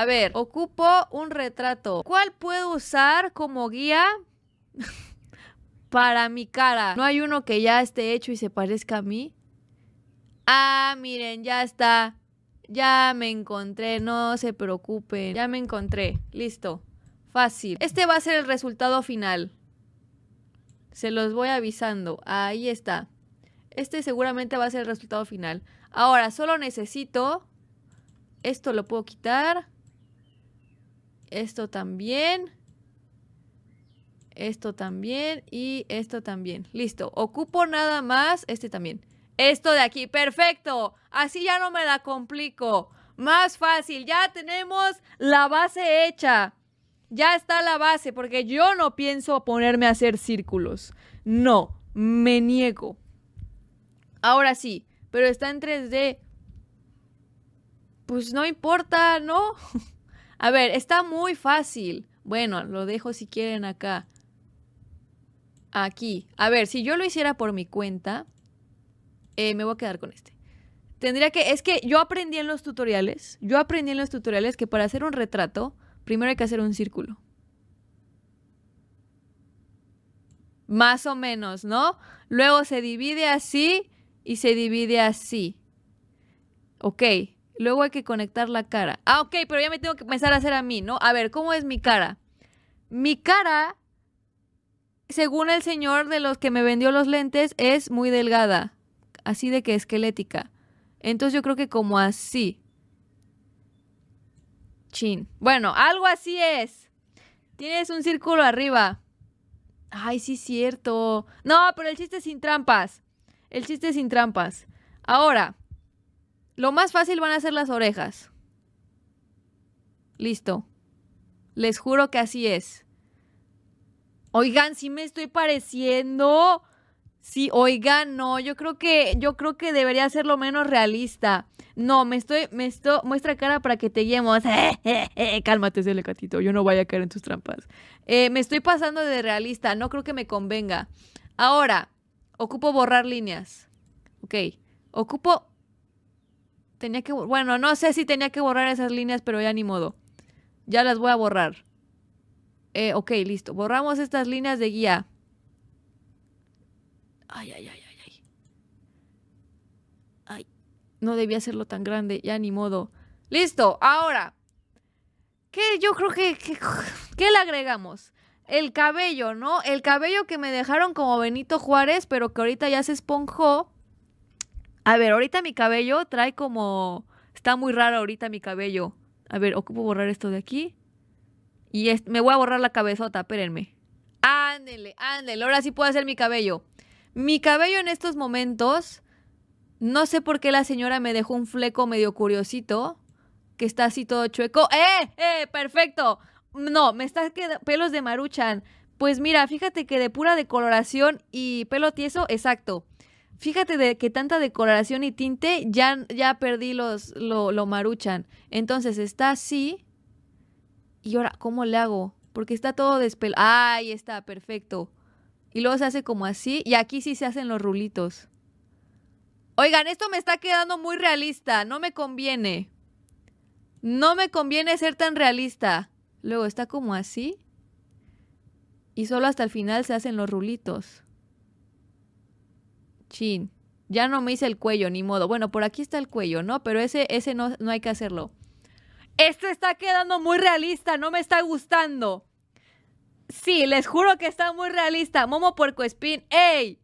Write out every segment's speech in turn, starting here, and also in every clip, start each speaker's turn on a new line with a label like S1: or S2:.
S1: A ver, ocupo un retrato. ¿Cuál puedo usar como guía? para mi cara. ¿No hay uno que ya esté hecho y se parezca a mí? Ah, miren, ya está. Ya me encontré, no se preocupen. Ya me encontré, listo. Fácil. Este va a ser el resultado final. Se los voy avisando. Ahí está. Este seguramente va a ser el resultado final. Ahora, solo necesito... Esto lo puedo quitar esto también, esto también y esto también. Listo, ocupo nada más este también. Esto de aquí, perfecto. Así ya no me la complico. Más fácil, ya tenemos la base hecha. Ya está la base, porque yo no pienso ponerme a hacer círculos. No, me niego. Ahora sí, pero está en 3D. Pues no importa, ¿no? A ver, está muy fácil. Bueno, lo dejo si quieren acá. Aquí. A ver, si yo lo hiciera por mi cuenta, eh, me voy a quedar con este. Tendría que, es que yo aprendí en los tutoriales, yo aprendí en los tutoriales que para hacer un retrato, primero hay que hacer un círculo. Más o menos, ¿no? Luego se divide así y se divide así. Ok. Luego hay que conectar la cara. Ah, ok, pero ya me tengo que empezar a hacer a mí, ¿no? A ver, ¿cómo es mi cara? Mi cara, según el señor de los que me vendió los lentes, es muy delgada. Así de que esquelética. Entonces yo creo que como así. Chin. Bueno, algo así es. Tienes un círculo arriba. Ay, sí, cierto. No, pero el chiste sin trampas. El chiste sin trampas. Ahora, lo más fácil van a ser las orejas. Listo. Les juro que así es. Oigan, si ¿sí me estoy pareciendo. Sí, oigan, no, yo creo que yo creo que debería ser lo menos realista. No, me estoy me estoy muestra cara para que te guiemos. Eh, cálmate, yo no voy a caer en tus trampas. Eh, me estoy pasando de realista, no creo que me convenga. Ahora, ocupo borrar líneas. Ok. Ocupo Tenía que, bueno, no sé si tenía que borrar esas líneas, pero ya ni modo. Ya las voy a borrar. Eh, ok, listo. Borramos estas líneas de guía. Ay, ay, ay, ay, ay. no debía hacerlo tan grande, ya ni modo. Listo, ahora. ¿Qué yo creo que, que ¿Qué le agregamos? El cabello, ¿no? El cabello que me dejaron como Benito Juárez, pero que ahorita ya se esponjó. A ver, ahorita mi cabello trae como... Está muy raro ahorita mi cabello. A ver, ocupo borrar esto de aquí. Y me voy a borrar la cabezota, espérenme. Ándele, ándele, ahora sí puedo hacer mi cabello. Mi cabello en estos momentos... No sé por qué la señora me dejó un fleco medio curiosito, que está así todo chueco. ¡Eh! ¡Eh! ¡Perfecto! No, me está quedando pelos de maruchan. Pues mira, fíjate que de pura decoloración y pelo tieso, exacto fíjate de que tanta decoración y tinte, ya, ya perdí los, lo, maruchan. Entonces está así. Y ahora, ¿cómo le hago? Porque está todo despel... ahí está, perfecto. Y luego se hace como así. Y aquí sí se hacen los rulitos. Oigan, esto me está quedando muy realista. No me conviene. No me conviene ser tan realista. Luego está como así. Y solo hasta el final se hacen los rulitos. Chin, ya no me hice el cuello, ni modo. Bueno, por aquí está el cuello, ¿no? Pero ese, ese no, no hay que hacerlo. Esto está quedando muy realista, no me está gustando. Sí, les juro que está muy realista. Momo porcoespín! ¡ey!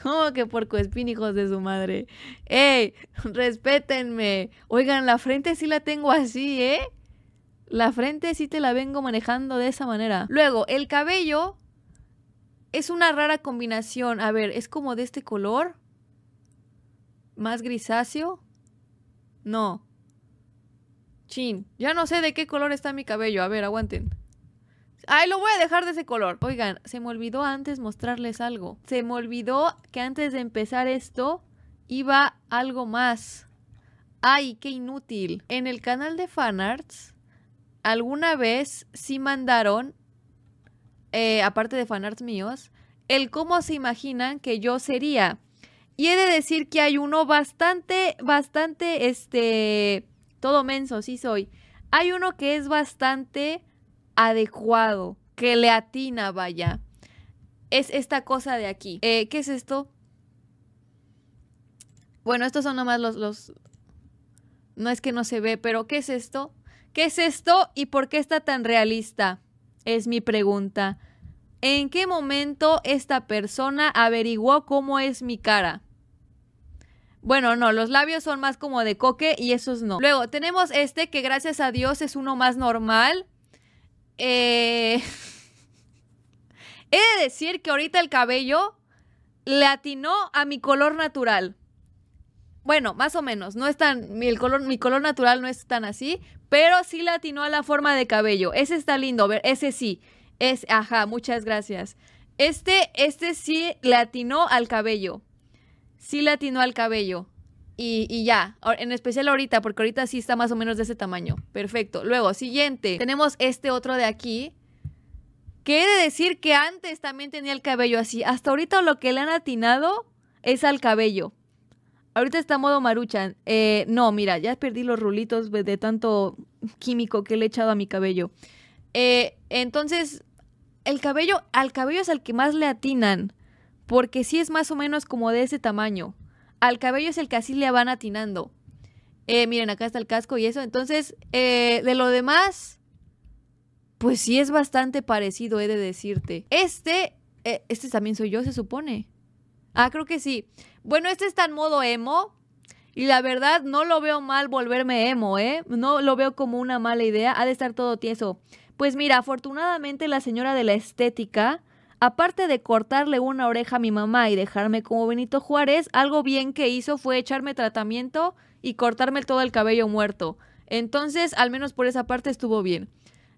S1: ¿Cómo que porcoespín, hijos de su madre? ¡Ey! Respétenme. Oigan, la frente sí la tengo así, ¿eh? La frente sí te la vengo manejando de esa manera. Luego, el cabello es una rara combinación. A ver, es como de este color. Más grisáceo. No. Chin. Ya no sé de qué color está mi cabello. A ver, aguanten. Ay, lo voy a dejar de ese color. Oigan, se me olvidó antes mostrarles algo. Se me olvidó que antes de empezar esto iba algo más. Ay, qué inútil. En el canal de fanarts, alguna vez sí mandaron eh, aparte de fanarts míos, el cómo se imaginan que yo sería. Y he de decir que hay uno bastante, bastante, este, todo menso, sí soy. Hay uno que es bastante adecuado, que le atina, vaya. Es esta cosa de aquí. Eh, ¿Qué es esto? Bueno, estos son nomás los, los... No es que no se ve, pero ¿qué es esto? ¿Qué es esto y por qué está tan realista? es mi pregunta. ¿En qué momento esta persona averiguó cómo es mi cara? Bueno, no, los labios son más como de coque y esos no. Luego tenemos este que gracias a Dios es uno más normal. Eh, he de decir que ahorita el cabello le atinó a mi color natural. Bueno, más o menos, no es tan, mi, el color, mi color natural no es tan así, pero sí le atinó a la forma de cabello. Ese está lindo, a ver, ese sí. Es, ajá, muchas gracias. Este, este sí le atinó al cabello. Sí le atinó al cabello. Y, y, ya, en especial ahorita, porque ahorita sí está más o menos de ese tamaño. Perfecto. Luego, siguiente. Tenemos este otro de aquí. Que he de decir que antes también tenía el cabello así. Hasta ahorita lo que le han atinado es al cabello. Ahorita está modo maruchan. Eh, no, mira, ya perdí los rulitos de tanto químico que le he echado a mi cabello. Eh, entonces, el cabello, al cabello es al que más le atinan, porque sí es más o menos como de ese tamaño. Al cabello es el que así le van atinando. Eh, miren, acá está el casco y eso. Entonces, de lo demás, pues sí es bastante parecido, he de decirte. Este, este también soy yo, se supone. Ah, creo que sí. Bueno, este está en modo emo. Y la verdad, no lo veo mal volverme emo, ¿eh? No lo veo como una mala idea. Ha de estar todo tieso. Pues mira, afortunadamente la señora de la estética, aparte de cortarle una oreja a mi mamá y dejarme como Benito Juárez, algo bien que hizo fue echarme tratamiento y cortarme todo el cabello muerto. Entonces, al menos por esa parte estuvo bien.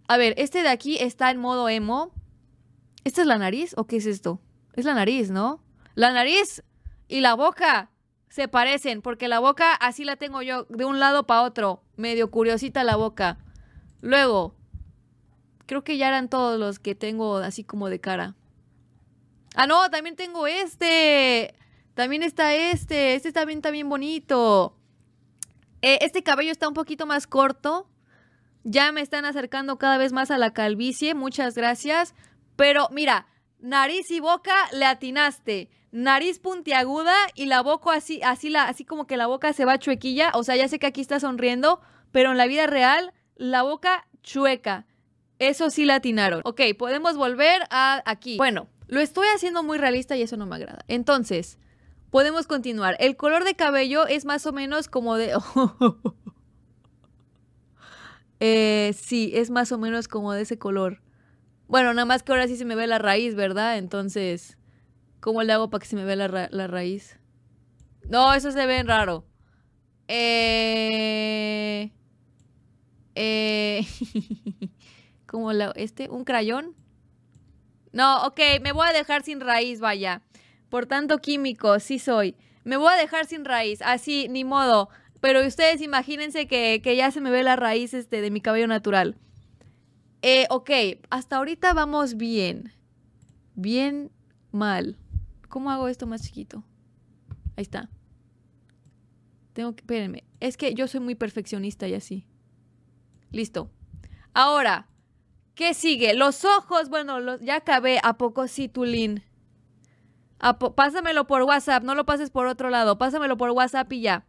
S1: A ver, este de aquí está en modo emo. ¿Esta es la nariz o qué es esto? Es la nariz, ¿no? La nariz y la boca se parecen, porque la boca así la tengo yo, de un lado para otro, medio curiosita la boca. Luego, creo que ya eran todos los que tengo así como de cara. Ah, no, también tengo este. También está este. Este también está bien bonito. Eh, este cabello está un poquito más corto. Ya me están acercando cada vez más a la calvicie. Muchas gracias. Pero mira, nariz y boca le atinaste nariz puntiaguda y la boca así, así, la, así como que la boca se va chuequilla. O sea, ya sé que aquí está sonriendo, pero en la vida real, la boca chueca. Eso sí la atinaron. Ok, podemos volver a aquí. Bueno, lo estoy haciendo muy realista y eso no me agrada. Entonces, podemos continuar. El color de cabello es más o menos como de... Eh, sí, es más o menos como de ese color. Bueno, nada más que ahora sí se me ve la raíz, ¿verdad? Entonces... ¿Cómo le hago para que se me vea la, raíz? No, eso se ve raro. Eh... Eh... ¿Cómo la... Este, un crayón. No, ok, me voy a dejar sin raíz, vaya. Por tanto, químico, sí soy. Me voy a dejar sin raíz, así, ni modo. Pero ustedes imagínense que, ya se me ve la raíz este, de mi cabello natural. Eh, ok, hasta ahorita vamos bien. Bien mal. ¿Cómo hago esto más chiquito? Ahí está. Tengo que, espérenme, es que yo soy muy perfeccionista y así. Listo. Ahora, ¿qué sigue? Los ojos, bueno, ya acabé. ¿A poco sí, Tulín? pásamelo por WhatsApp, no lo pases por otro lado. Pásamelo por WhatsApp y ya.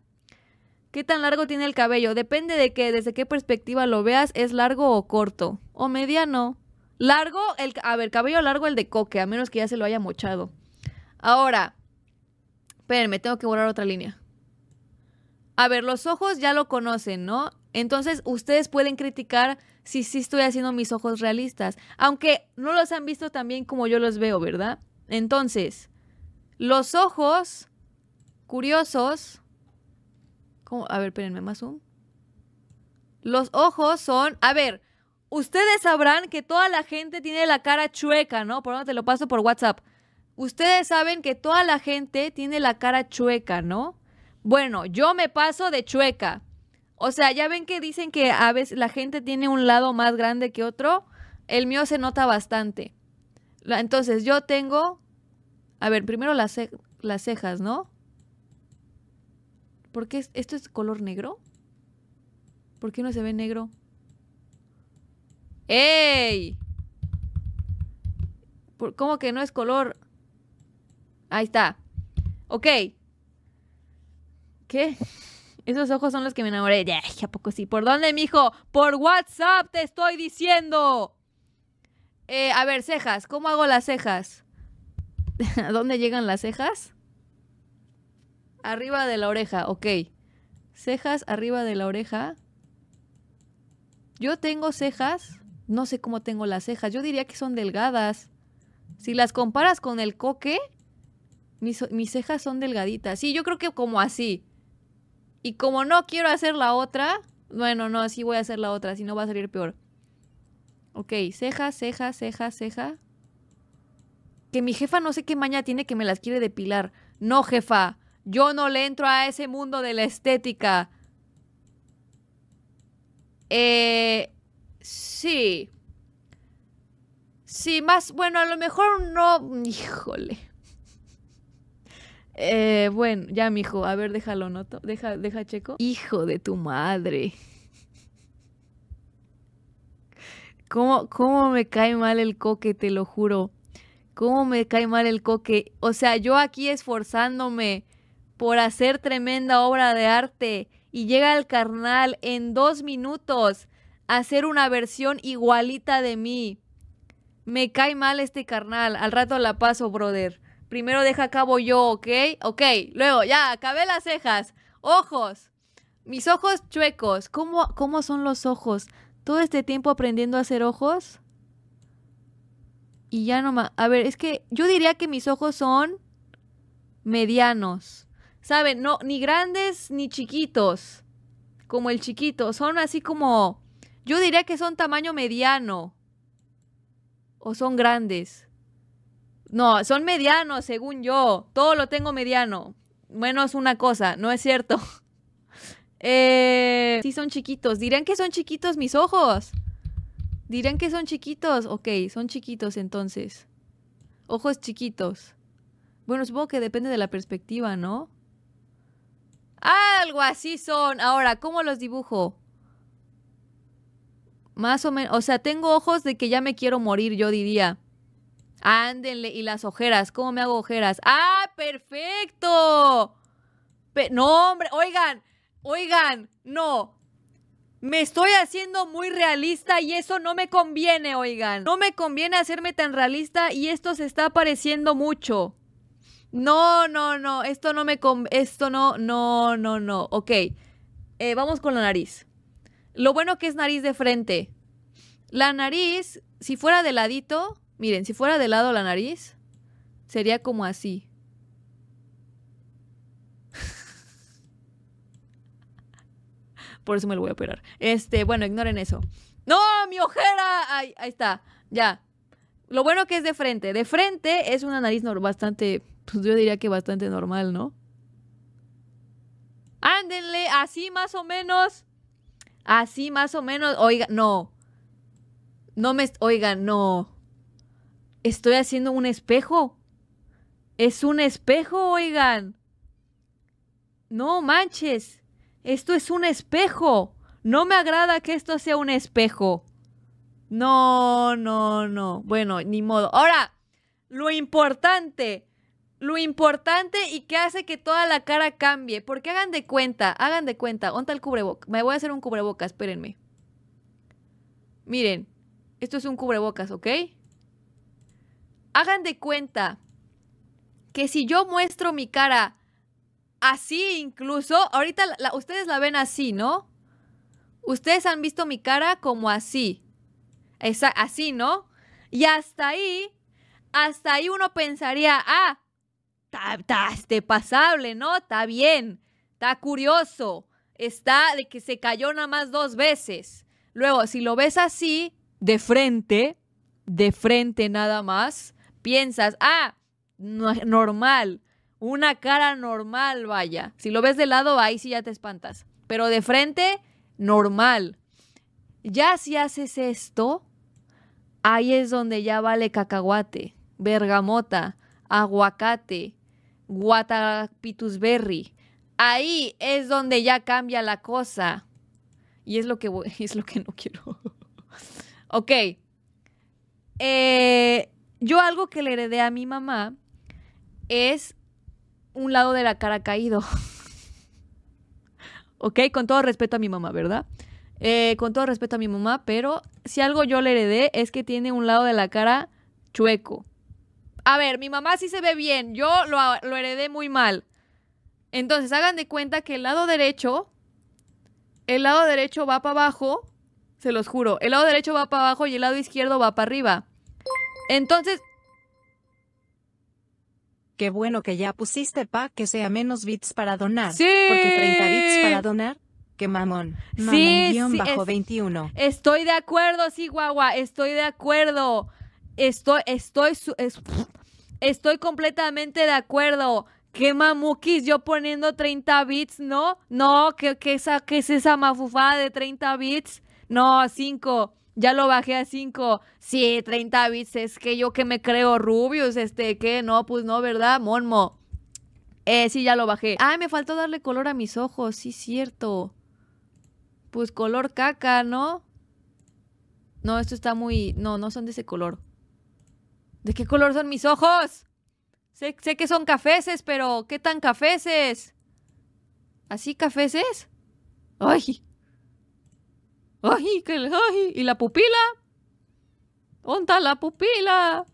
S1: ¿Qué tan largo tiene el cabello? Depende de que, desde qué perspectiva lo veas, es largo o corto. O mediano. Largo, el, a ver, cabello largo el de coque, a menos que ya se lo haya mochado. Ahora, espérenme, tengo que borrar otra línea. A ver, los ojos ya lo conocen, ¿no? Entonces, ustedes pueden criticar si sí estoy haciendo mis ojos realistas, aunque no los han visto tan bien como yo los veo, ¿verdad? Entonces, los ojos curiosos... ¿cómo? A ver, espérenme, más un. Los ojos son... A ver, ustedes sabrán que toda la gente tiene la cara chueca, ¿no? Por menos te lo paso por WhatsApp ustedes saben que toda la gente tiene la cara chueca, ¿no? Bueno, yo me paso de chueca. O sea, ya ven que dicen que a veces la gente tiene un lado más grande que otro. El mío se nota bastante. Entonces, yo tengo... A ver, primero las, cejas, ¿no? ¿Por qué esto es color negro? ¿Por qué no se ve negro? ¡Ey! ¿Cómo que no es color? Ahí está. Ok. ¿Qué? Esos ojos son los que me enamoré. Ya, ¿A poco sí? ¿Por dónde, mijo? Por WhatsApp te estoy diciendo. Eh, a ver, cejas. ¿Cómo hago las cejas? ¿A dónde llegan las cejas? Arriba de la oreja, ok. Cejas arriba de la oreja. Yo tengo cejas. No sé cómo tengo las cejas. Yo diría que son delgadas. Si las comparas con el coque, mis, cejas son delgaditas. Sí, yo creo que como así. Y como no quiero hacer la otra, bueno, no, así voy a hacer la otra, si no va a salir peor. Ok, ceja, ceja, ceja, ceja. Que mi jefa no sé qué maña tiene que me las quiere depilar. No, jefa, yo no le entro a ese mundo de la estética. Eh, sí. Sí, más, bueno, a lo mejor no, híjole. Eh, bueno, ya, mijo, a ver, déjalo, noto. Deja, deja checo. Hijo de tu madre. ¿Cómo, ¿Cómo me cae mal el coque, te lo juro? ¿Cómo me cae mal el coque? O sea, yo aquí esforzándome por hacer tremenda obra de arte y llega el carnal en dos minutos a hacer una versión igualita de mí. Me cae mal este carnal. Al rato la paso, brother. Primero deja cabo yo, ¿ok? Ok, luego ya, acabé las cejas, ojos, mis ojos chuecos. ¿Cómo, cómo son los ojos? Todo este tiempo aprendiendo a hacer ojos. Y ya no más. a ver, es que yo diría que mis ojos son medianos. ¿Saben? No, ni grandes ni chiquitos. Como el chiquito. Son así como... Yo diría que son tamaño mediano. O son grandes. No, son medianos, según yo. Todo lo tengo mediano. Menos una cosa, no es cierto. Eh, sí son chiquitos. ¿Dirán que son chiquitos mis ojos? ¿Dirán que son chiquitos? Ok, son chiquitos entonces. Ojos chiquitos. Bueno, supongo que depende de la perspectiva, ¿no? Algo así son. Ahora, ¿cómo los dibujo? Más o menos, o sea, tengo ojos de que ya me quiero morir, yo diría. Ándenle, y las ojeras, ¿cómo me hago ojeras? ¡Ah, perfecto! no, hombre, oigan, oigan, no. Me estoy haciendo muy realista y eso no me conviene, oigan. No me conviene hacerme tan realista y esto se está pareciendo mucho. No, no, no, esto no me esto no, no, no, no. Ok, eh, vamos con la nariz. Lo bueno que es nariz de frente. La nariz, si fuera de ladito, Miren, si fuera de lado la nariz, sería como así. Por eso me lo voy a operar. Este, bueno, ignoren eso. ¡No! ¡Mi ojera! Ahí, ahí está. Ya. Lo bueno que es de frente. De frente es una nariz bastante. Pues yo diría que bastante normal, ¿no? Ándenle, así más o menos. Así más o menos. Oiga, no. No me. Oiga, no. Estoy haciendo un espejo. Es un espejo, oigan. No manches. Esto es un espejo. No me agrada que esto sea un espejo. No, no, no. Bueno, ni modo. Ahora, lo importante. Lo importante y que hace que toda la cara cambie. Porque hagan de cuenta, hagan de cuenta. Onta el cubrebocas. Me voy a hacer un cubrebocas, espérenme. Miren, esto es un cubrebocas, ¿ok? hagan de cuenta que si yo muestro mi cara así incluso, ahorita ustedes la ven así, ¿no? Ustedes han visto mi cara como así. Esa, así, ¿no? Y hasta ahí, hasta ahí uno pensaría, ah, está este pasable, ¿no? Está bien, está curioso, está de que se cayó nada más dos veces. Luego, si lo ves así, de frente, de frente nada más, piensas, ah, normal, una cara normal, vaya. Si lo ves de lado, ahí sí ya te espantas. Pero de frente, normal. Ya si haces esto, ahí es donde ya vale cacahuate, bergamota, aguacate, berry Ahí es donde ya cambia la cosa. Y es lo que, es lo que no quiero. ok. Eh, yo algo que le heredé a mi mamá es un lado de la cara caído. ok, con todo respeto a mi mamá, ¿verdad? Eh, con todo respeto a mi mamá, pero si algo yo le heredé es que tiene un lado de la cara chueco. A ver, mi mamá sí se ve bien, yo lo, lo heredé muy mal. Entonces, hagan de cuenta que el lado derecho, el lado derecho va para abajo, se los juro, el lado derecho va para abajo y el lado izquierdo va para arriba. Entonces...
S2: Qué bueno que ya pusiste pa que sea menos bits para donar. Sí. Porque 30 bits para donar qué mamón. mamón sí, guión sí, bajo 21.
S1: Estoy de acuerdo, sí, guagua, estoy de acuerdo. Estoy, estoy, estoy completamente de acuerdo. ¿Qué mamuquis yo poniendo 30 bits, no? No, ¿qué, esa, qué es esa mafufada de 30 bits? No, 5 ya lo bajé a 5. Sí, 30 bits, es que yo que me creo Rubius, este, que no, pues no, ¿verdad? Monmo. Eh, sí, ya lo bajé. ah me faltó darle color a mis ojos, sí, cierto. Pues color caca, ¿no? No, esto está muy... No, no son de ese color. ¿De qué color son mis ojos? Sé, sé que son cafeces pero ¿qué tan cafeces ¿Así cafeces ¡Ay! ¿Y la pupila? ¿Dónde la pupila?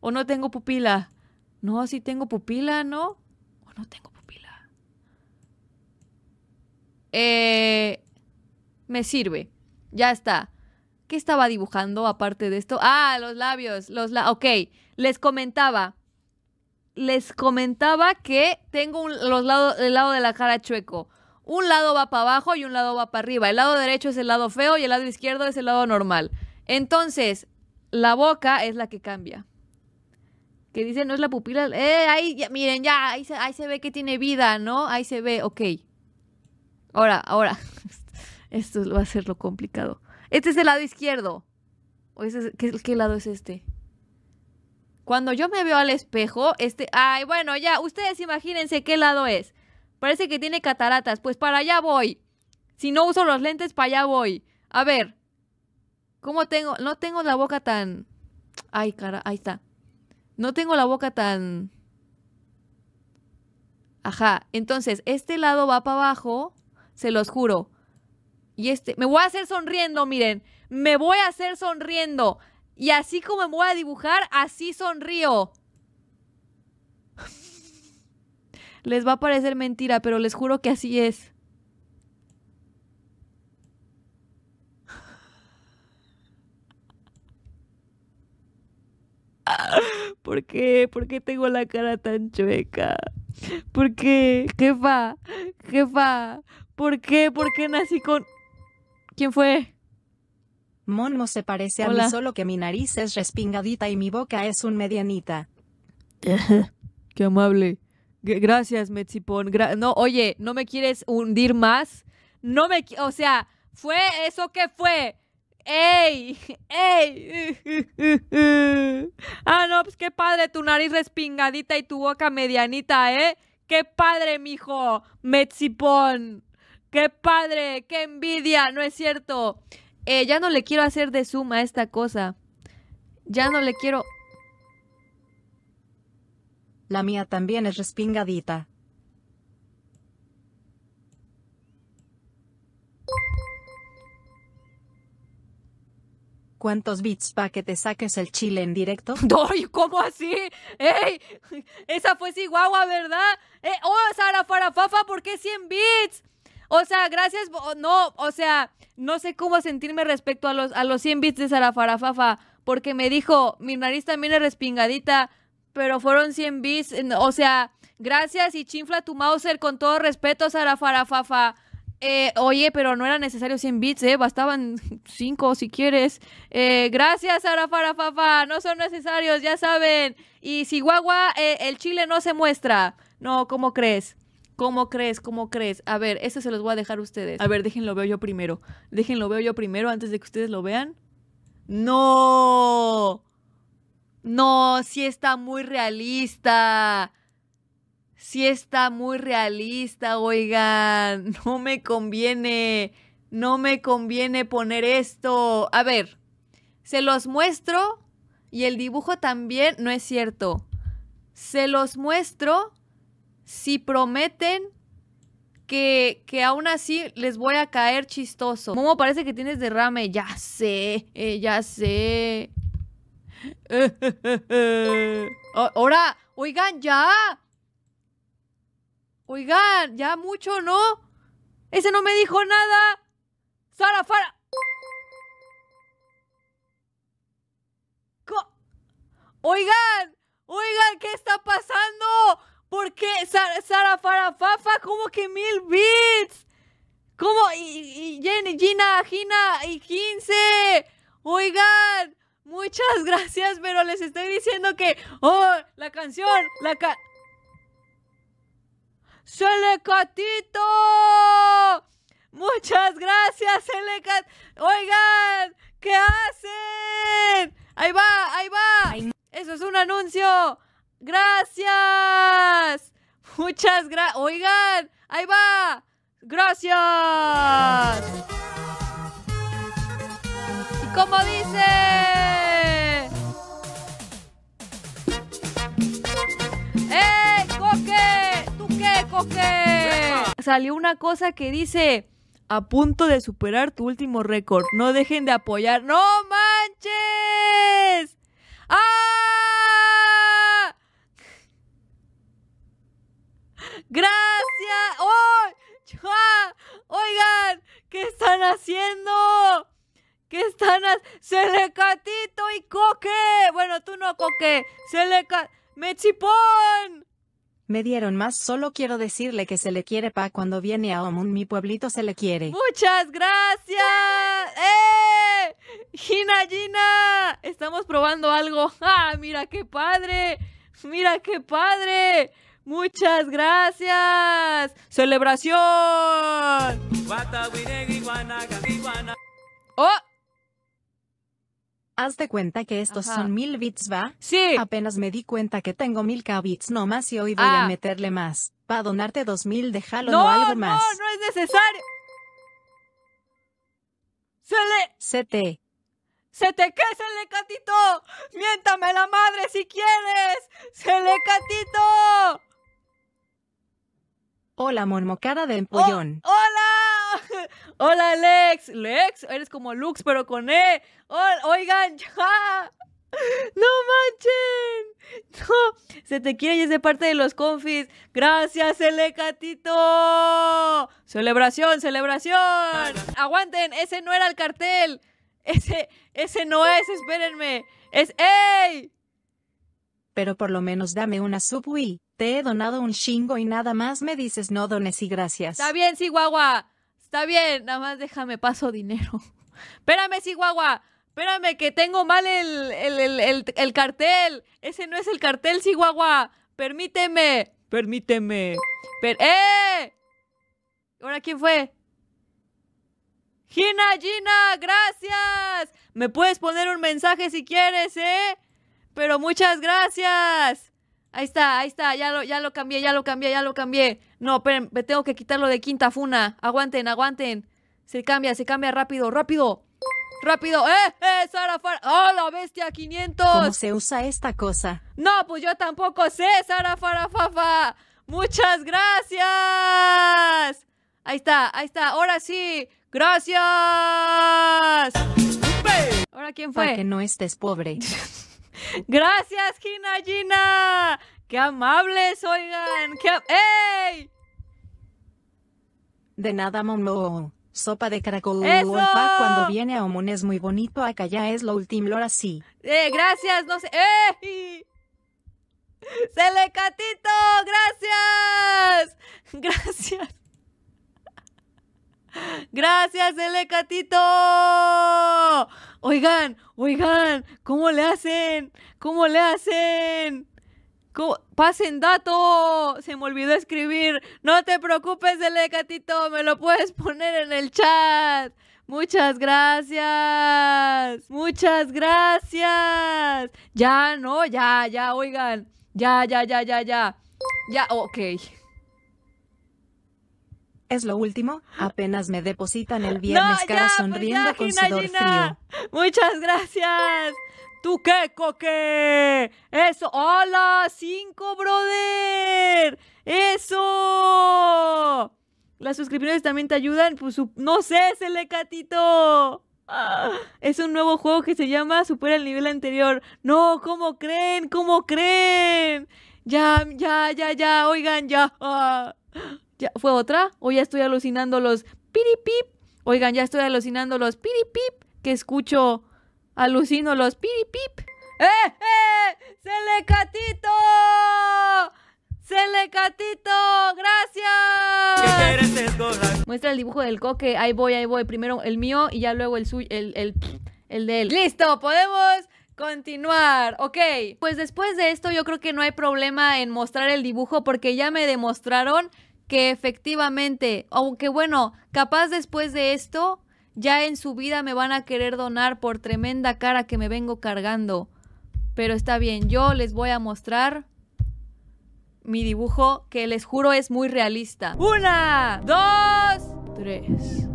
S1: ¿O no tengo pupila? No, sí tengo pupila, ¿no? ¿O no tengo pupila? Eh, me sirve. Ya está. ¿Qué estaba dibujando aparte de esto? Ah, los labios. Los la ok, les comentaba. Les comentaba que tengo los el lado de la cara chueco un lado va para abajo y un lado va para arriba. El lado derecho es el lado feo y el lado izquierdo es el lado normal. Entonces, la boca es la que cambia. Que dice, no es la pupila. Eh, ahí, miren, ya, ahí se, ahí se ve que tiene vida, ¿no? Ahí se ve, ok. Ahora, ahora. Esto va a ser lo complicado. Este es el lado izquierdo. ¿Qué lado es este? Cuando yo me veo al espejo, este... Ay, bueno, ya, ustedes imagínense qué lado es. Parece que tiene cataratas. Pues para allá voy. Si no uso los lentes, para allá voy. A ver. ¿Cómo tengo? No tengo la boca tan... Ay, cara, ahí está. No tengo la boca tan... Ajá. Entonces, este lado va para abajo, se los juro. Y este, me voy a hacer sonriendo, miren. Me voy a hacer sonriendo. Y así como me voy a dibujar, así sonrío. Les va a parecer mentira, pero les juro que así es. ¿Por qué? ¿Por qué tengo la cara tan chueca? ¿Por
S2: qué? Jefa, jefa, ¿por qué? ¿Por qué nací con... ¿Quién fue? Monmo se parece a mí solo que mi nariz es respingadita y mi boca es un medianita.
S1: Qué amable.
S2: Gracias,
S1: Metzipón. no, oye, no me quieres hundir más. No me, o sea, fue eso que fue. ¡Ey! ¡Ey! ah, no, pues qué padre, tu nariz respingadita y tu boca medianita, ¿eh? ¡Qué padre, mijo! Metzipón. ¡Qué padre! ¡Qué envidia! No es cierto. Eh, ya no le quiero hacer de suma a esta cosa. Ya no le quiero.
S2: La mía también es respingadita. ¿Cuántos bits para que te saques el chile en directo? ¡Doy! ¿Cómo así?
S1: ¡Ey! Esa fue Chihuahua, ¿verdad? ¡Eh! ¡Oh, Sara Farafafa! ¿Por qué 100 bits? O sea, gracias. No, o sea, no sé cómo sentirme respecto a los, a los 100 bits de Sara Farafafa. Porque me dijo, mi nariz también es respingadita pero fueron 100 bits. O sea, gracias y chinfla tu Mauser con todo respeto, Sarafarafafa. Eh, oye, pero no era necesario 100 bits, ¿eh? Bastaban 5 si quieres. Eh, gracias gracias, Sarafarafafa. No son necesarios, ya saben. Y si eh, el chile no se muestra. No, ¿cómo crees? ¿Cómo crees? ¿Cómo crees? A ver, eso se los voy a dejar a ustedes. A ver, déjenlo veo yo primero. Déjenlo veo yo primero antes de que ustedes lo vean. ¡No! No, si está muy realista. Si está muy realista, oigan. No me conviene. No me conviene poner esto. A ver, se los muestro y el dibujo también no es cierto. Se los muestro si prometen que, que, aún así les voy a caer chistoso. Momo, parece que tienes derrame. Ya sé, eh, ya sé. Ahora, oigan, ya. Oigan, ya mucho, ¿no? Ese no me dijo nada. Sara, Fara. oigan, oigan, ¿qué está pasando? ¿Por qué Sara, Fafa? ¿Cómo que mil bits? ¿Cómo? Y, y Jenny, Gina, Gina y 15. Oigan, Muchas gracias, pero les estoy diciendo que... ¡Oh! La canción, la ca... ¡Selecatito! Muchas gracias, Selecat. Oigan, ¿qué hacen? Ahí va, ahí va. Eso es un anuncio. Gracias. Muchas gracias. Oigan, ahí va. Gracias como dice. ¡Eh, coque! ¿Tú qué, coque? Salió una cosa que dice a punto de superar tu último récord. No dejen de apoyar. ¡No manches! ¡Ah! ¡Gracias! ¡Oigan! ¿Qué están haciendo? ¿Qué están le ¡Selecatito y Coque! Bueno, tú no, Coque. ¡Seleca... ¡Mechipón!
S2: Me dieron más, solo quiero decirle que se le quiere pa cuando viene a Omun, mi pueblito se le quiere. Muchas gracias.
S1: ¡Eh!
S2: Gina, Gina, estamos probando algo. ¡Ah,
S1: mira qué padre! Mira qué padre. Muchas gracias.
S2: Celebración. Oh, Hazte cuenta que estos son mil bits, ¿va? Sí. Apenas me di cuenta que tengo mil kbits nomás y hoy voy a ah. meterle más. Pa' donarte dos mil, déjalo no, o algo más. No, no es necesario. Se le... Se te...
S1: Se qué, se le catito. Miéntame la madre si quieres. Se le catito.
S2: Hola, mormocada de oh, empollón.
S1: ¡Hola! ¡Hola, Lex! ¡Lex! Eres como Lux, pero con E. ¡Oigan! ¡Ja! ¡No manchen! Se te quiere y es de parte de los confis. ¡Gracias, Elecatito! ¡Celebración, celebración! ¡Aguanten! ¡Ese no era el cartel! ¡Ese, ese no es! ¡Espérenme! ¡Es ey!
S2: Pero por lo menos dame una Subway. Te he donado un chingo y nada más me dices no dones y gracias. Está
S1: bien, Chihuahua. Está bien, nada más déjame paso dinero. Espérame, Chihuahua. Espérame, que tengo mal el, el, el, cartel. Ese no es el cartel, Chihuahua. Permíteme. Permíteme. ¡Eh! ¿Ahora quién fue? Gina, Gina, gracias. Me puedes poner un mensaje si quieres, ¿eh? Pero muchas gracias. Ahí está, ahí está, ya lo, ya lo cambié, ya lo cambié, ya lo cambié. No, pero me tengo que quitarlo de quinta funa. Aguanten, aguanten. Se cambia, se cambia rápido, rápido. Rápido, eh, eh, Sara Far. ¡Oh, la bestia 500! ¿Cómo se
S2: usa esta cosa?
S1: No, pues yo tampoco sé, Sara Farafafa. Muchas gracias. Ahí está, ahí está. Ahora sí. Gracias.
S2: ¿Ahora quién fue? Para que no estés pobre.
S1: Gracias, Gina Gina. Qué amables, oigan. ¡Ey!
S2: De nada, Momo. Sopa de caracol. cuando viene a Omon es muy bonito. Acá ya es lo último, ahora sí.
S1: Eh, gracias, no sé. ¡Ey! ¡Selecatito! ¡Gracias! ¡Gracias! Gracias, Elecatito. Oigan, oigan, ¿cómo le hacen? ¿Cómo le hacen? ¿Cómo? Pasen dato. Se me olvidó escribir. No te preocupes, Elecatito. Me lo puedes poner en el chat. Muchas gracias. Muchas gracias. Ya, no, ya, ya, oigan. Ya, ya, ya, ya, ya. Ya, ok.
S2: Es lo último, apenas me depositan el viernes no, cara pues, sonriendo con Gina, frío. Muchas gracias. ¿Tú qué, coque?
S1: Eso, hola, cinco, brother. Eso. Las suscripciones también te ayudan. Pues, no sé, le catito. Ah, es un nuevo juego que se llama Supera el nivel anterior. No, ¿cómo creen? ¿Cómo creen? Ya, ya, ya, ya, oigan, ya. Ah. ¿Fue otra? ¿O ya estoy alucinando los piripip? Oigan, ya estoy alucinando los piripip que escucho. Alucino los piripip. ¡Eh, eh! eh le ¡Selecatito! ¡Gracias! Muestra el dibujo del coque. Ahí voy, ahí voy. Primero el mío y ya luego el suyo, el, el, el de él. ¡Listo! ¡Podemos! Continuar, ok. Pues después de esto yo creo que no hay problema en mostrar el dibujo porque ya me demostraron que efectivamente, aunque bueno, capaz después de esto, ya en su vida me van a querer donar por tremenda cara que me vengo cargando. Pero está bien, yo les voy a mostrar mi dibujo que les juro es muy realista. Una, dos, tres.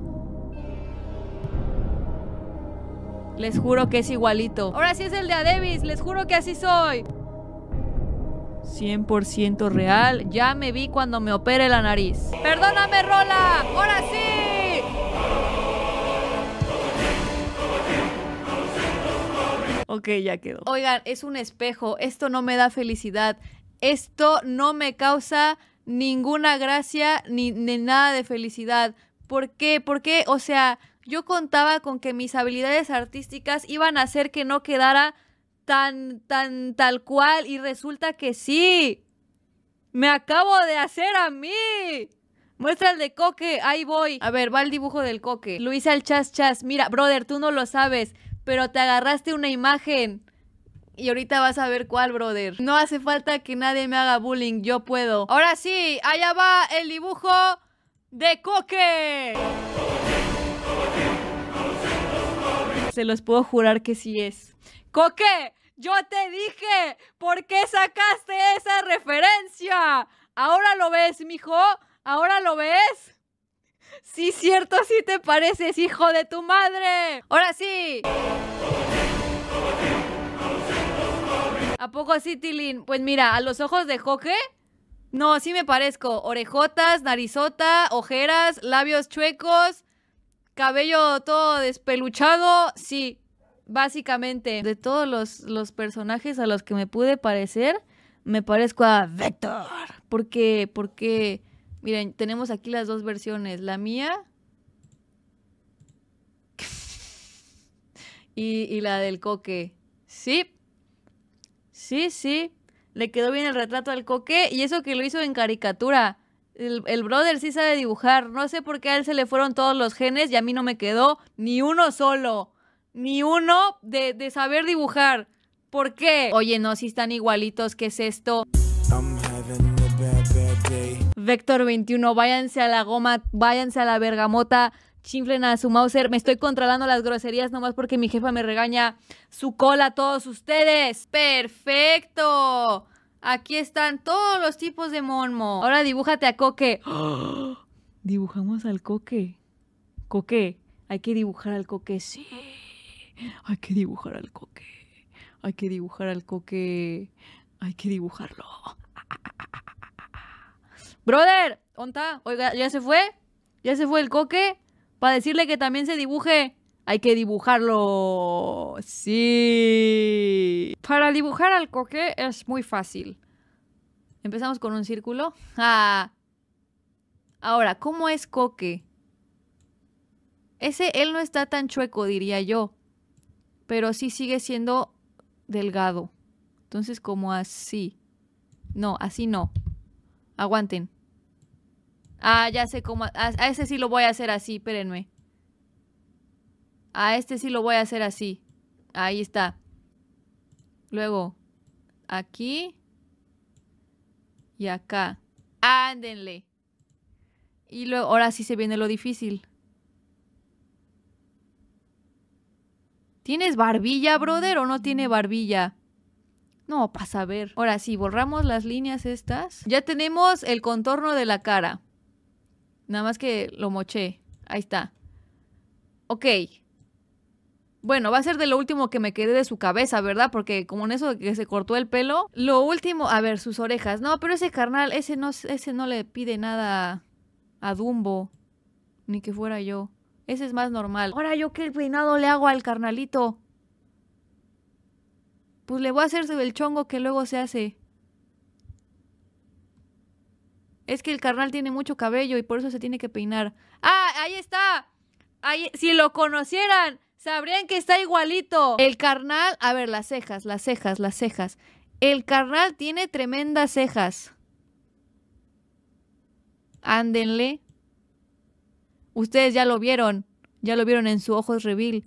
S1: Les juro que es igualito. Ahora sí es el de Adebis, les juro que así soy. 100% real. Ya me vi cuando me opere la nariz. Perdóname, Rola. Ahora sí. Ok, ya quedó. Oigan, es un espejo. Esto no me da felicidad. Esto no me causa ninguna gracia ni, nada de felicidad. ¿Por qué? ¿Por qué? O sea, yo contaba con que mis habilidades artísticas iban a hacer que no quedara tan, tan, tal cual y resulta que sí. Me acabo de hacer a mí. Muestra el de coque, ahí voy. A ver, va el dibujo del coque. Luisa el chas chas. Mira, brother, tú no lo sabes, pero te agarraste una imagen. Y ahorita vas a ver cuál, brother. No hace falta que nadie me haga bullying, yo puedo. Ahora sí, allá va el dibujo de coque. Se los puedo jurar que sí es. Coque, yo te dije, ¿por qué sacaste esa referencia? Ahora lo ves, mijo, ahora lo ves. Sí, cierto, sí te pareces, hijo de tu madre. Ahora sí. ¿A poco sí, Tilín? Pues mira, a los ojos de Joque, no, sí me parezco. Orejotas, narizota, ojeras, labios chuecos, cabello todo despeluchado, sí. Básicamente, de todos los, personajes a los que me pude parecer, me parezco a Vector. ¿Por Porque, miren, tenemos aquí las dos versiones. La mía y, la del coque. Sí. Sí, sí. Le quedó bien el retrato al coque y eso que lo hizo en caricatura. El, el, brother sí sabe dibujar. No sé por qué a él se le fueron todos los genes y a mí no me quedó ni uno solo ni uno de, saber dibujar. ¿Por qué? Oye, no, si están igualitos, ¿qué es esto? Vector 21, váyanse a la goma, váyanse a la bergamota, chinflen a su Mauser. Me estoy controlando las groserías nomás porque mi jefa me regaña su cola a todos ustedes. ¡Perfecto! Aquí están todos los tipos de Monmo. Ahora dibújate a Coque. Dibujamos al Coque. Coque, hay que dibujar al Coque, sí hay que dibujar al coque, hay que dibujar al coque, hay que dibujarlo. Brother, ¿onta? Oiga, ¿ya se fue? ¿Ya se fue el coque? Para decirle que también se dibuje, hay que dibujarlo. Sí. Para dibujar al coque es muy fácil. Empezamos con un círculo. Ah. Ahora, ¿cómo es coque? Ese él no está tan chueco, diría yo pero sí sigue siendo delgado. Entonces, como así. No, así no. Aguanten. Ah, ya sé cómo. A, este sí lo voy a hacer así, espérenme. A este sí lo voy a hacer así. Ahí está. Luego, aquí y acá. Ándenle. Y luego, ahora sí se viene lo difícil. ¿Tienes barbilla, brother, o no tiene barbilla? No, a ver. Ahora, sí, borramos las líneas estas, ya tenemos el contorno de la cara. Nada más que lo moché. Ahí está. Ok. Bueno, va a ser de lo último que me quedé de su cabeza, ¿verdad? Porque como en eso que se cortó el pelo. Lo último, a ver, sus orejas. No, pero ese carnal, ese no, ese no le pide nada a Dumbo. Ni que fuera yo. Ese es más normal. Ahora yo qué peinado le hago al carnalito. Pues le voy a hacer el chongo que luego se hace. Es que el carnal tiene mucho cabello y por eso se tiene que peinar. ¡Ah! ¡Ahí está! si lo conocieran, sabrían que está igualito. El carnal, a ver, las cejas, las cejas, las cejas. El carnal tiene tremendas cejas. Ándenle. Ustedes ya lo vieron, ya lo vieron en su ojos reveal.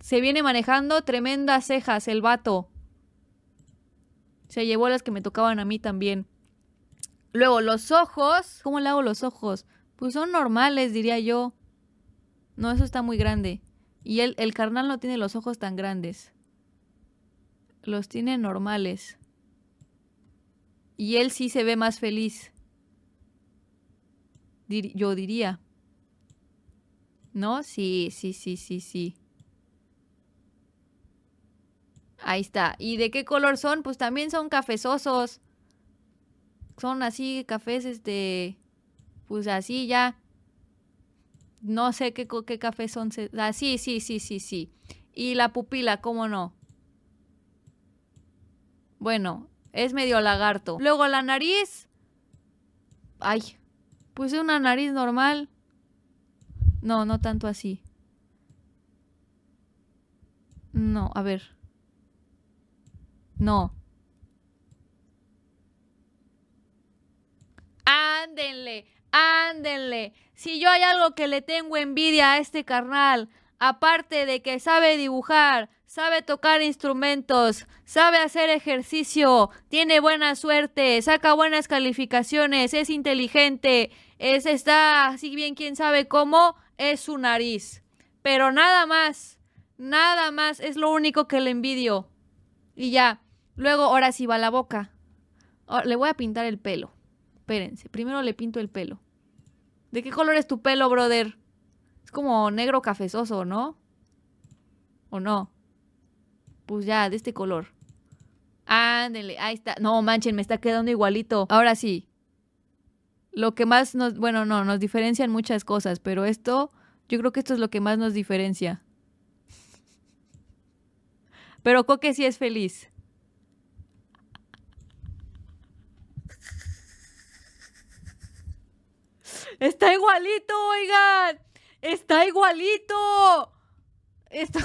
S1: Se viene manejando tremendas cejas el vato. Se llevó las que me tocaban a mí también. Luego, los ojos. ¿Cómo le hago los ojos? Pues son normales, diría yo. No, eso está muy grande. Y el, el carnal no tiene los ojos tan grandes. Los tiene normales. Y él sí se ve más feliz. yo diría. ¿no? Sí, sí, sí, sí, sí. Ahí está. ¿Y de qué color son? Pues también son cafezosos. Son así, cafés, este, pues así ya. No sé qué, qué cafés son. Ah, sí, sí, sí, sí, sí. Y la pupila, ¿cómo no? Bueno, es medio lagarto. Luego la nariz. Ay, puse una nariz normal. No, no tanto así. No, a ver. No. Ándenle, ándenle. Si yo hay algo que le tengo envidia a este carnal, aparte de que sabe dibujar, sabe tocar instrumentos, sabe hacer ejercicio, tiene buena suerte, saca buenas calificaciones, es inteligente, es está así bien quién sabe cómo, es su nariz. Pero nada más, nada más, es lo único que le envidio. Y ya, luego ahora sí va la boca. Oh, le voy a pintar el pelo. Espérense, primero le pinto el pelo. ¿De qué color es tu pelo, brother? Es como negro cafezoso, ¿no? ¿O no? Pues ya, de este color. Ándele, ahí está. No, manchen, me está quedando igualito. Ahora sí, lo que más nos, bueno, no, nos diferencian muchas cosas, pero esto, yo creo que esto es lo que más nos diferencia. Pero Coque sí es feliz. Está igualito, oigan. Está igualito. Está...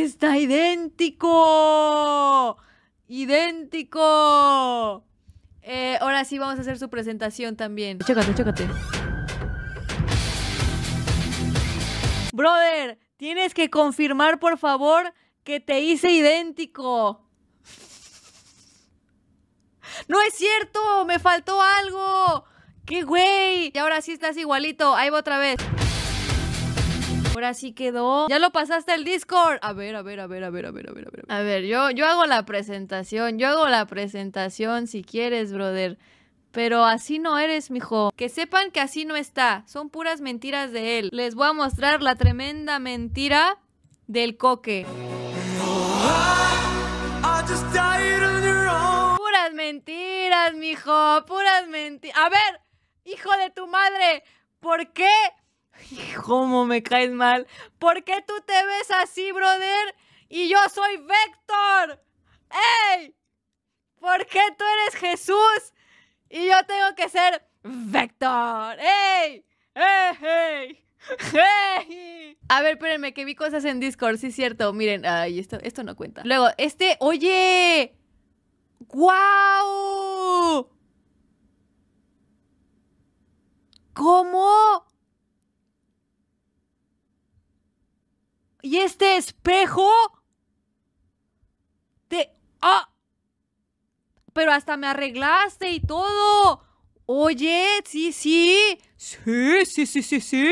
S1: está idéntico. Idéntico. Eh, ahora sí vamos a hacer su presentación también. Chécate, chécate. Brother, tienes que confirmar, por favor, que te hice idéntico. ¡No es cierto! ¡Me faltó algo! ¡Qué güey! Y ahora sí estás igualito. Ahí va otra vez. Ahora sí quedó. Ya lo pasaste el Discord. A ver, a ver, a ver, a ver, a ver, a ver, a ver. A ver, yo, yo hago la presentación. Yo hago la presentación si quieres, brother. Pero así no eres, mijo. Que sepan que así no está. Son puras mentiras de él. Les voy a mostrar la tremenda mentira del coque. Puras mentiras, mijo. Puras mentiras. A ver, hijo de tu madre. ¿Por qué ¿Cómo me caes mal? ¿Por qué tú te ves así, brother? Y yo soy Vector. ¡Ey! ¿Por qué tú eres Jesús? Y yo tengo que ser Vector. ¡Ey! ¡Ey! ¡Ey! ¡Hey! A ver, espérenme, que vi cosas en Discord, sí es cierto. Miren, ay, esto, esto no cuenta. Luego, este, oye. ¡Guau! ¿Cómo? Y este espejo te... ¡Ah! Pero hasta me arreglaste y todo. Oye, sí, sí. Sí, sí, sí, sí, sí.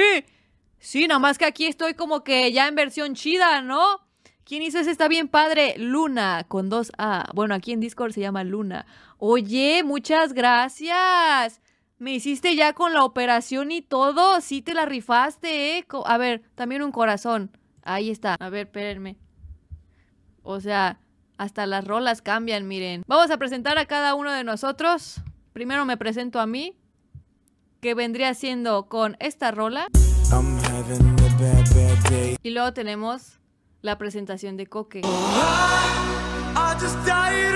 S1: Sí, nada más que aquí estoy como que ya en versión chida, ¿no? ¿Quién hizo ese? Está bien padre. Luna, con dos A. Bueno, aquí en Discord se llama Luna. Oye, muchas gracias. Me hiciste ya con la operación y todo. Sí, te la rifaste, ¿eh? A ver, también un corazón. Ahí está. A ver, espérenme. O sea, hasta las rolas cambian, miren. Vamos a presentar a cada uno de nosotros. Primero me presento a mí, que vendría siendo con esta rola. y luego tenemos la presentación de Coque.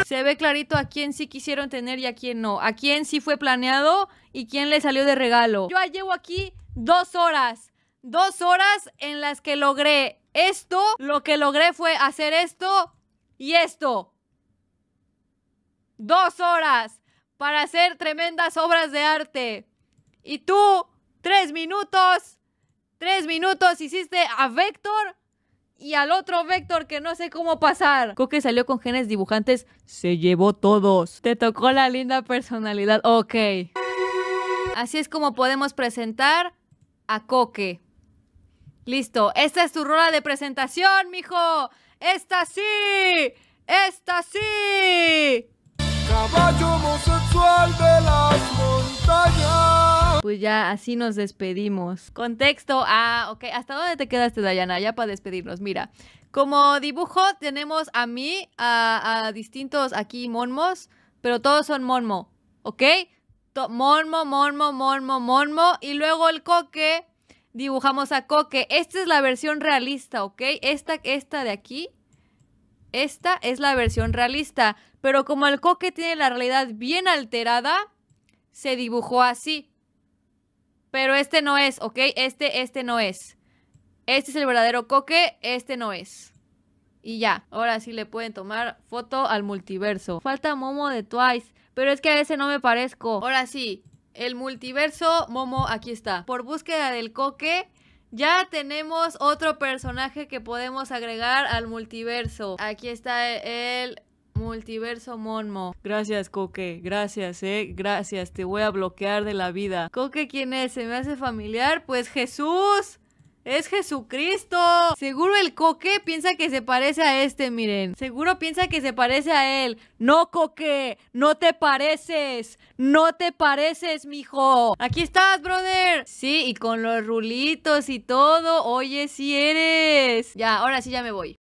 S1: Se ve clarito a quién sí quisieron tener y a quién no. A quién sí fue planeado y quién le salió de regalo. Yo llevo aquí dos horas dos horas en las que logré esto, lo que logré fue hacer esto y esto. Dos horas para hacer tremendas obras de arte. Y tú, tres minutos, tres minutos hiciste a Vector y al otro Vector que no sé cómo pasar. Coque salió con genes dibujantes, se llevó todos. Te tocó la linda personalidad, ok. Así es como podemos presentar a Coque. Listo. Esta es tu rola de presentación, mijo. Esta sí. Esta sí. Caballo homosexual de las montañas. Pues ya así nos despedimos. Contexto. Ah, ok. ¿Hasta dónde te quedaste, Dayana? Ya para despedirnos. Mira. Como dibujo tenemos a mí, a, distintos aquí monmos, pero todos son monmo, ¿ok? monmo, monmo, monmo, monmo. Y luego el coque dibujamos a Coque. Esta es la versión realista, ¿ok? Esta, esta de aquí, esta es la versión realista. Pero como el Coque tiene la realidad bien alterada, se dibujó así. Pero este no es, ¿ok? Este, este no es. Este es el verdadero Coque, este no es. Y ya, ahora sí le pueden tomar foto al multiverso. Falta Momo de Twice, pero es que a ese no me parezco. Ahora sí, el multiverso, Momo, aquí está. Por búsqueda del coque, ya tenemos otro personaje que podemos agregar al multiverso. Aquí está el multiverso Monmo. Gracias, Coque. Gracias, eh. Gracias. Te voy a bloquear de la vida. Coque, ¿quién es? ¿Se me hace familiar? Pues Jesús. ¡Es Jesucristo! Seguro el coque piensa que se parece a este, miren. Seguro piensa que se parece a él. No, coque, no te pareces. No te pareces, mijo. Aquí estás, brother. Sí, y con los rulitos y todo. Oye, si eres. Ya, ahora sí ya me voy.